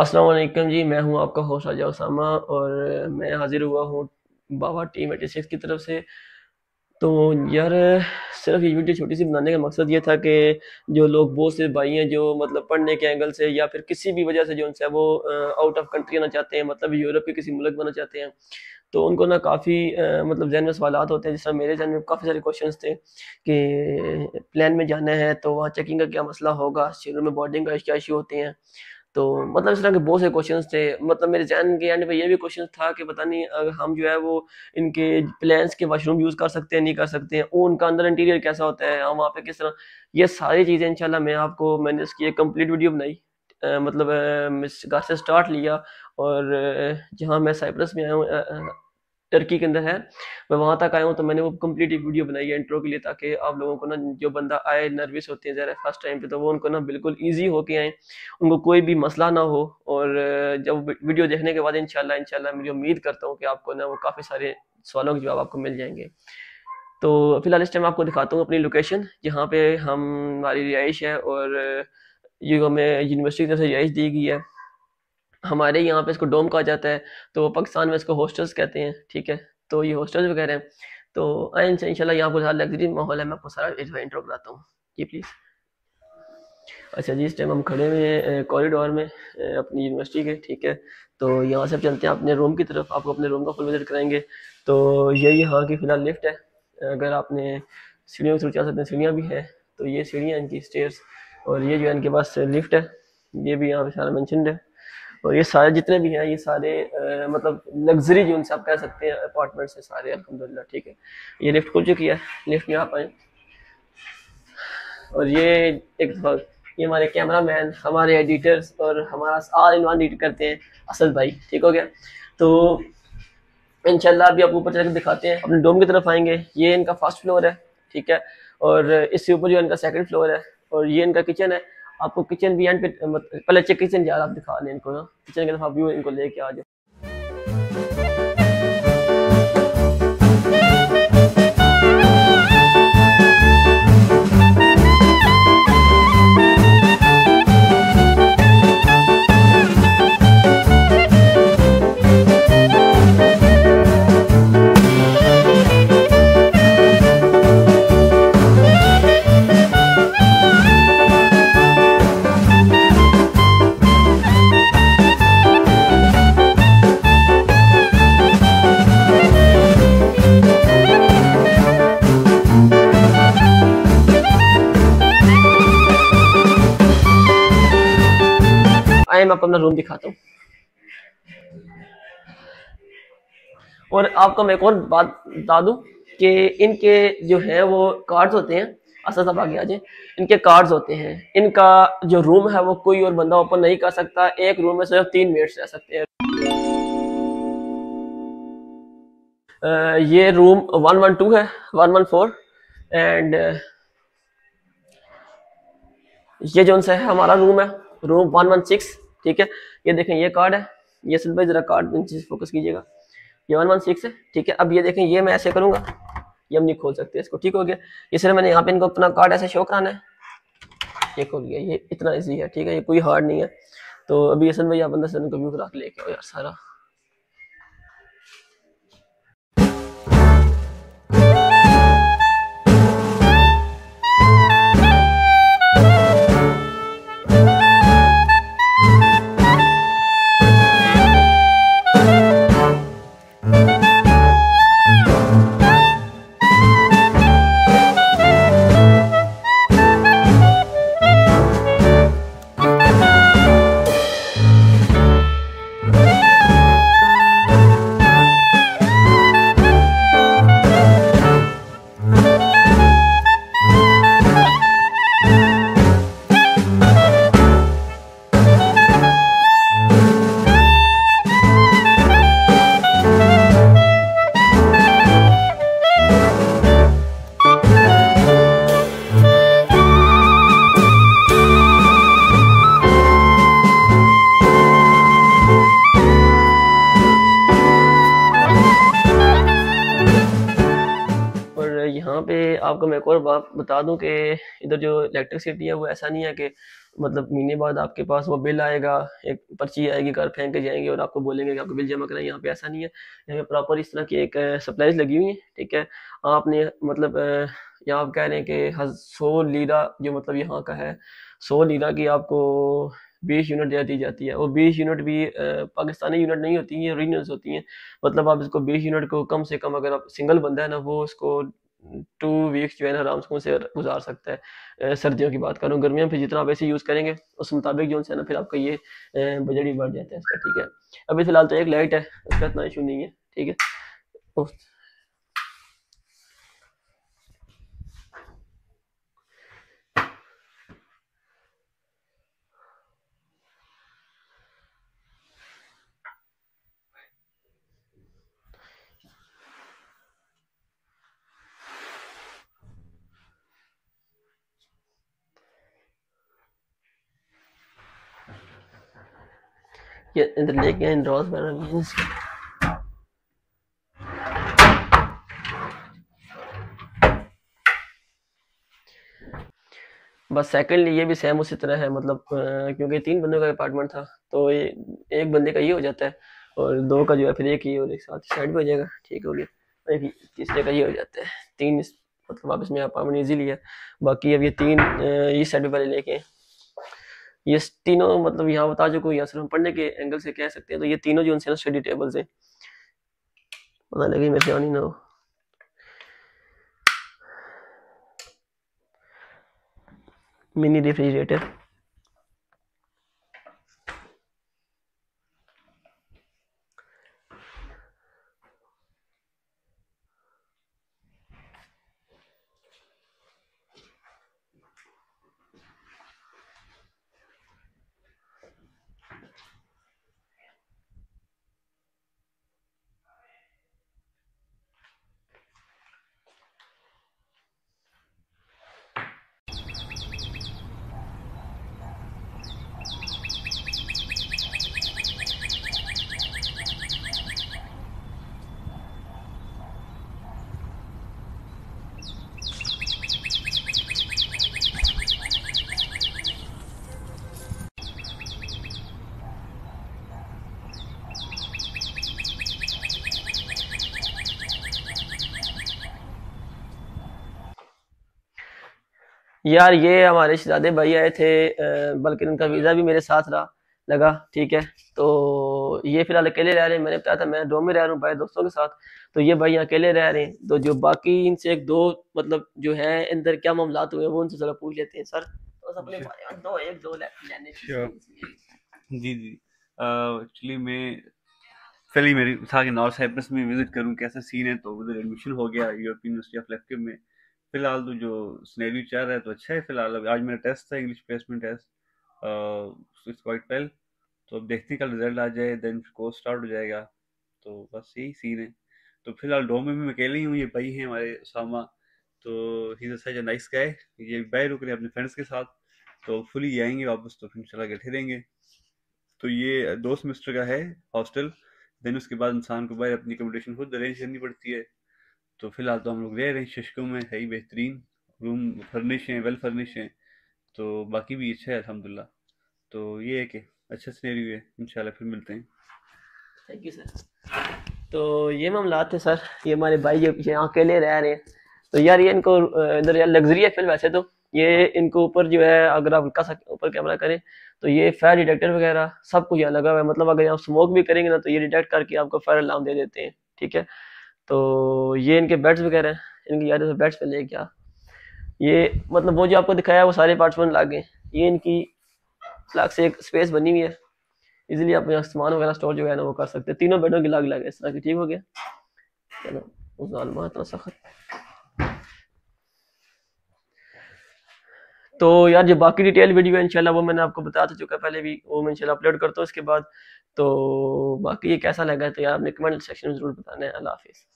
अस्सलाम वालेकुम जी मैं हूं आपका होश आजा उसामा और मैं हाजिर हुआ हूं बाबा टीम एटी सिक्स की तरफ से तो यार सिर्फ ये वीडियो छोटी सी बनाने का मकसद ये था कि जो लोग बहुत से भाई हैं जो मतलब पढ़ने के एंगल से या फिर किसी भी वजह से जो उनसे वो आउट ऑफ कंट्री आना चाहते हैं मतलब यूरोप के किसी मुल्क में चाहते हैं तो उनको ना काफ़ी मतलब जहन में सवाल होते हैं जिस मेरे जहन में काफ़ी सारे क्वेश्चन थे कि प्लान में जाना है तो वहाँ चेकिंग का क्या मसला होगा शुरू में बोर्डिंग का क्या इशू होते हैं तो मतलब इस तरह के बहुत से क्वेश्चन थे मतलब मेरे जहन के एंड पे ये भी क्वेश्चन था कि पता नहीं अगर हम जो है वो इनके प्लान्स के वाशरूम यूज़ कर सकते हैं नहीं कर सकते हैं उनका अंदर इंटीरियर कैसा होता है हम वहाँ पे किस तरह ये सारी चीज़ें इंशाल्लाह मैं आपको मैंने इसकी एक कंप्लीट वीडियो बनाई मतलब घर से स्टार्ट लिया और जहाँ मैं साइप्रस में आया हूँ टर्की के अंदर है मैं वहाँ तक आया हूँ तो मैंने वो कम्प्लीट एक वीडियो बनाई है इंट्रो के लिए ताकि आप लोगों को ना जो बंदा आए नर्वस होते हैं ज़रा फर्स्ट टाइम पे तो वो उनको ना बिल्कुल ईजी होके आए उनको कोई भी मसला ना हो और जब वीडियो देखने के बाद इनशाला इनशाला मुझे उम्मीद करता हूँ कि आपको ना वो काफ़ी सारे सवालों के जवाब आपको मिल जाएंगे तो फिलहाल इस टाइम आपको दिखाता हूँ अपनी लोकेशन जहाँ पे हम हमारी रिहाइश है और ये हमें यूनिवर्सिटी की तरफ से रिहाइश दी गई है हमारे यहाँ पे इसको डोम कहा जाता है तो पाकिस्तान में इसको हॉस्टल्स कहते हैं ठीक है तो ये हॉस्टल्स वगैरह हैं तो आए इन इंशाल्लाह यहाँ पर सारा लग्जरी माहौल है मैं आपको सारा जो है कराता हूँ जी प्लीज़ अच्छा जी इस टाइम हम खड़े हुए हैं कॉरिडोर में अपनी यूनिवर्सिटी के ठीक है तो यहाँ से चलते हैं अपने रूम की तरफ आपको अपने रूम का फुल विजिट कराएंगे तो यही यहाँ की फ़िलहाल लिफ्ट है अगर आपने सीढ़ियों से चल सकते हैं सीढ़ियाँ भी हैं तो ये सीढ़ियाँ इनकी स्टेयर्स और ये जो है इनके पास लिफ्ट है ये भी यहाँ पे सारा मैंशनड है तो ये सारे जितने भी हैं ये सारे आ, मतलब लग्जरी जो आप कह सकते हैं अपार्टमेंट हैं सारे अलहमदिल्ला ठीक है ये लिफ्ट खुल चुकी है लिफ्ट में आप आए और ये एक ये हमारे कैमरामैन हमारे एडिटर्स और हमारा आल इन वन एडिट करते हैं असद भाई ठीक हो गया तो इनशाला अभी आपको ऊपर चल दिखाते हैं अपने डोम की तरफ आएंगे ये इनका फर्स्ट फ्लोर है ठीक है और इससे ऊपर जो इनका सेकंड फ्लोर है और ये इनका किचन है आपको किचन भी एंड पे मतलब, पहले अच्छा किचन यार आप दिखा दें इनको ना किचन के तरफ आप व्यू इनको लेके आ जाओ टाइम आपको अपना रूम दिखाता हूँ और आपको मैं एक और बात बता दूँ कि इनके जो है वो कार्ड्स होते हैं असल सब आगे आ जाए इनके कार्ड्स होते हैं इनका जो रूम है वो कोई और बंदा ओपन नहीं कर सकता एक रूम में सिर्फ तीन मिनट रह सकते हैं ये रूम वन वन टू है वन वन फोर एंड ये जो उनसे है हमारा रूम है रूम वन वन सिक्स ठीक है ये देखें ये कार्ड है ये सिर्फ भाई जरा कार्ड फोकस कीजिएगा ये वन वन सिक्स है ठीक है अब ये देखें ये मैं ऐसे करूंगा ये हम नहीं खोल सकते इसको ठीक हो गया ये सिर्फ मैंने यहाँ पे इनको अपना कार्ड ऐसे शो कराना है ये खोल गया ये इतना ईजी है ठीक है ये कोई हार्ड नहीं है तो अभी असल भाई यहाँ अंदर से इनको व्यू करा के लेके आओ यार सारा यहाँ पे आपको मैं एक और बात बता दूं कि इधर जो इलेक्ट्रिसिटी है वो ऐसा नहीं है कि मतलब महीने बाद आपके पास वो बिल आएगा एक पर्ची आएगी घर फेंक के जाएंगे और आपको बोलेंगे कि आपको बिल जमा कराएं यहाँ पे ऐसा नहीं है यहाँ पे प्रॉपर इस तरह की एक सप्लाईज लगी हुई है ठीक है आपने मतलब यहाँ आप कह रहे हैं कि सौ लीरा जो मतलब यहाँ का है सौ लीरा की आपको बीस यूनिट दे दी जाती है वो बीस यूनिट भी पाकिस्तानी यूनिट नहीं होती हैं रीनल्स होती हैं मतलब आप इसको बीस यूनिट को कम से कम अगर आप सिंगल बंदा है ना वो उसको टू वीक्स जो है आराम सुकून से गुजार सकता है सर्दियों की बात करूँ गर्मियों फिर जितना आप ऐसे यूज़ करेंगे उस मुताबिक जो है ना फिर आपका ये बजट भी बढ़ जाता है इसका ठीक है अभी फिलहाल तो एक लाइट है उसका इतना इशू नहीं है ठीक है तो Yet in the league and draws by means. बस सेकंडली ये भी सेम उसी तरह है मतलब क्योंकि तीन बंदों का अपार्टमेंट था तो ये एक बंदे का ये हो जाता है और दो का जो है फिर एक ही और एक साथ साइड भी हो जाएगा ठीक हो गया एक तीसरे का ये हो जाता है तीन मतलब आप इसमें अपार्टमेंट इजीली है बाकी अब ये तीन ये साइड वाले लेके ये तीनों मतलब यहाँ बता जो या सिर्फ हम पढ़ने के एंगल से कह सकते हैं तो ये तीनों जो उनसे स्टडी टेबल्स हैं पता लगे मैं ध्यान ही ना हो मिनी रेफ्रिजरेटर यार ये हमारे शहजादे भाई आए थे बल्कि उनका वीज़ा भी मेरे साथ रहा लगा ठीक है तो ये फिलहाल अकेले रह रहे हैं मैंने बताया था मैं डोम में रह रहा हूँ भाई दोस्तों के साथ तो ये भाई अकेले रह रहे हैं तो जो बाकी इनसे एक दो मतलब जो है अंदर क्या मामला हुए वो उनसे जरा पूछ लेते हैं सर तो अच्छा। दो एक दो लेने अच्छा। जी जी एक्चुअली मैं पहले मेरी था कि नॉर्थ साइप्रस में विजिट करूँ कैसा सीन है तो उधर एडमिशन हो गया यूरोपियन यूनिवर्सिटी ऑफ लेक्टिव में फिलहाल तो जो स्नेरी चल रहा है तो अच्छा है फिलहाल आज मेरा टेस्ट था English placement test it's quite well तो अब देखते हैं कल रिजल्ट आ जाए देन कोर्स स्टार्ट हो जाएगा तो बस यही सीन है तो फिलहाल डोमे में मैं अकेले ही हूँ ये भाई हैं हमारे सामा तो ही सच नाइस गाय ये बाहर रुक रहे हैं अपने फ्रेंड्स के साथ तो फुली आएंगे वापस तो फिर चला के ठहरेंगे तो ये दो सेमेस्टर का है हॉस्टल देन उसके बाद इंसान को बाहर अपनी अकोमोडेशन खुद अरेंज करनी पड़ती है तो फ़िलहाल तो हम लोग रह रहे हैं शशकों में सही बेहतरीन रूम फर्निश हैं वेल फर्निश हैं तो बाकी भी अच्छा है अलहमदिल्ला तो ये है कि अच्छा सीनरी है इन फिर मिलते हैं थैंक यू सर तो ये मामला थे सर ये हमारे भाई जो पीछे अकेले रह रहे हैं तो यार ये इनको इधर यार लग्जरी है फिल्म वैसे तो ये इनको ऊपर जो है अगर आप हल्का सा ऊपर कैमरा करें तो ये फायर डिटेक्टर वगैरह सब कुछ यहाँ लगा हुआ है मतलब अगर आप स्मोक भी करेंगे ना तो ये डिटेक्ट करके आपको फायर अलार्म दे देते हैं ठीक है तो ये इनके बैट्स वगैरह हैं इनकी याद है बैट्स पहले क्या ये मतलब वो जो आपको दिखाया वो सारे पार्ट्समेंट ला गए ये इनकी लाख से एक स्पेस बनी हुई है इजीली आप यहाँ सामान वगैरह स्टोर जो है ना वो कर सकते हैं तीनों बेडों की लाग लागे इस तरह की ठीक हो गया चलो इतना सख्त तो यार जो बाकी डिटेल वीडियो है इंशाल्लाह वो मैंने आपको बता तो चुका पहले भी वो मैं इंशाल्लाह अपलोड करता हूँ उसके बाद तो बाकी ये कैसा लगा तो यार आपने कमेंट सेक्शन में ज़रूर बताना है अल्लाह हाफिज़